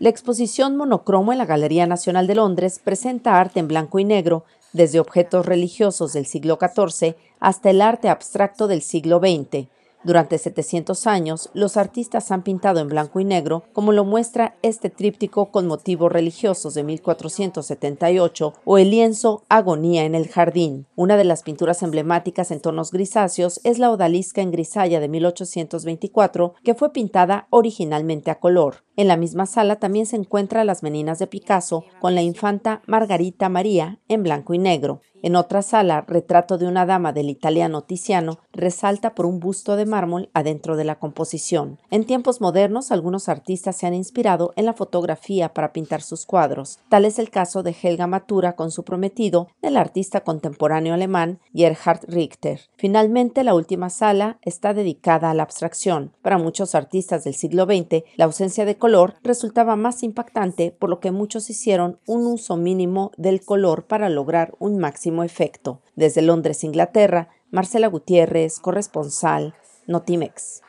La exposición monocromo en la Galería Nacional de Londres presenta arte en blanco y negro, desde objetos religiosos del siglo XIV hasta el arte abstracto del siglo XX. Durante 700 años, los artistas han pintado en blanco y negro, como lo muestra este tríptico con motivos religiosos de 1478 o el lienzo Agonía en el jardín. Una de las pinturas emblemáticas en tonos grisáceos es la odalisca en grisalla de 1824, que fue pintada originalmente a color. En la misma sala también se encuentra Las Meninas de Picasso con la infanta Margarita María en blanco y negro. En otra sala, retrato de una dama del italiano Tiziano resalta por un busto de mármol adentro de la composición. En tiempos modernos, algunos artistas se han inspirado en la fotografía para pintar sus cuadros. Tal es el caso de Helga Matura con su prometido, del artista contemporáneo alemán Gerhard Richter. Finalmente, la última sala está dedicada a la abstracción. Para muchos artistas del siglo XX, la ausencia de color resultaba más impactante, por lo que muchos hicieron un uso mínimo del color para lograr un máximo efecto. Desde Londres, Inglaterra, Marcela Gutiérrez, corresponsal, Notimex.